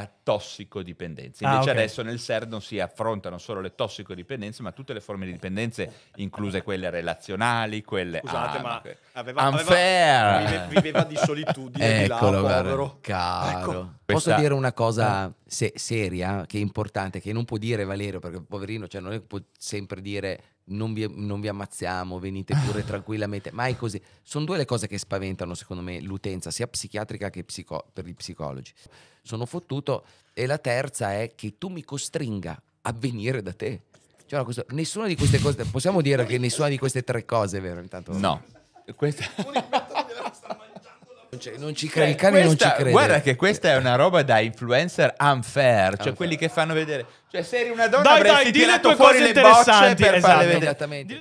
a tossicodipendenze. Ah, Invece ah, okay. adesso nel SER non si affrontano solo le tossicodipendenze, ma tutte le forme di dipendenze, incluse quelle relazionali, quelle Scusate, ah, ma aveva, aveva viveva di solitudine Eccolo, di là, povero. Caro. Ecco. Posso dire una cosa eh. se- seria che è importante che non può dire Valerio perché poverino, cioè non è, può sempre dire non vi, non vi, ammazziamo, venite pure tranquillamente, ma è così. Sono due le cose che spaventano, secondo me, l'utenza, sia psichiatrica che psico- per gli psicologi. Sono fottuto e la terza è che tu mi costringa a venire da te. Cioè, cosa, nessuna di queste cose, possiamo dire che nessuna di queste tre cose è vero intanto? No. Questa... Non ci credi, eh, non ci crede. Guarda che questa è una roba da influencer unfair, cioè unfair. quelli che fanno vedere. Cioè, se eri una donna dai, avresti dai, tirato fuori le bocce per esatto. farle vedere. Esattamente.